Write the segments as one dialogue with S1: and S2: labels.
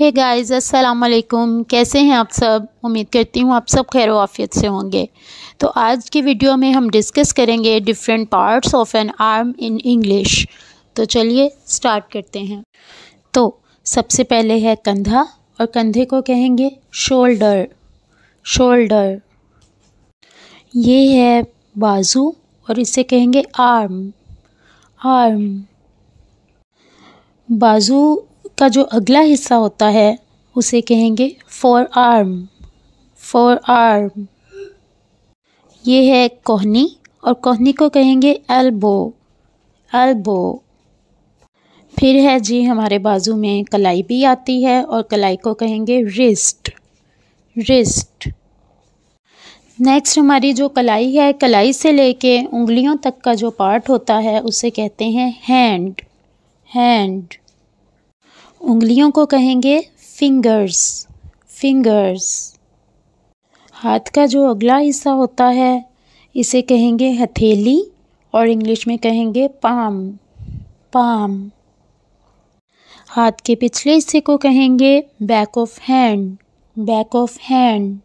S1: hey guys अस्सलाम वालेकुम कैसे हैं आप सब उम्मीद करती हूँ आप सब खैर वाफियत से होंगे तो आज की वीडियो में हम डिस्कस करेंगे different parts of an arm in English तो चलिए स्टार्ट करते हैं तो सबसे पहले है कंधा और कंधे को कहेंगे शोल्डर शोल्डर ये है बाजू और इसे कहेंगे आर्म आर्म बाजू का जो अगला हिस्सा होता है उसे कहेंगे फोर आर्म फोर आर्म ये है कोहनी और कोहनी को कहेंगे एल्बो एल्बो फिर है जी हमारे बाजू में कलाई भी आती है और कलाई को कहेंगे रिस्ट रिस्ट नेक्स्ट हमारी जो कलाई है कलाई से लेके उंगलियों तक का जो पार्ट होता है उसे कहते हैं हैंड हैंड उंगलियों को कहेंगे फिंगर्स फिंगर्स हाथ का जो अगला हिस्सा होता है इसे कहेंगे हथेली और इंग्लिश में कहेंगे पाम पाम हाथ के पिछले हिस्से को कहेंगे back of hand back of hand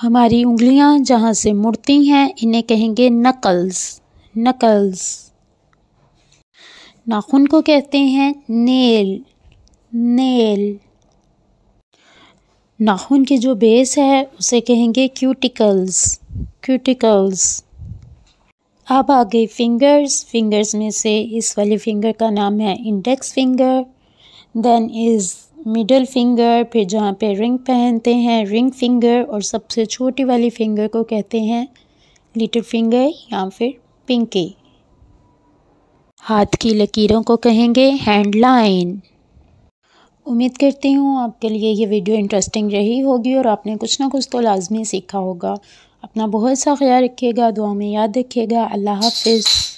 S1: हमारी उंगलियां जहां से मुड़ती हैं इन्हें कहेंगे नकल्स नकल्स नाखून को कहते हैं नेल नेल नाखून की जो बेस है उसे कहेंगे क्यूटिकल्स क्यूटिकल्स अब आ गई फिंगर्स फिंगर्स में से इस वाले फिंगर का नाम है index finger then is middle finger फिर जहाँ पे रिंग पहनते हैं रिंग फिंगर और सबसे छोटी वाली फिंगर को कहते हैं लिटिल फिंगर या फिर पिंकी हाथ की लकीरों को कहेंगे हैंड लाइन उम्मीद करती हूँ आपके लिए ये वीडियो इंटरेस्टिंग रही होगी और आपने कुछ ना कुछ तो लाजमी सीखा होगा अपना बहुत सा ख्याल रखिएगा दुआ में याद रखिएगा अल्लाह हाफिज़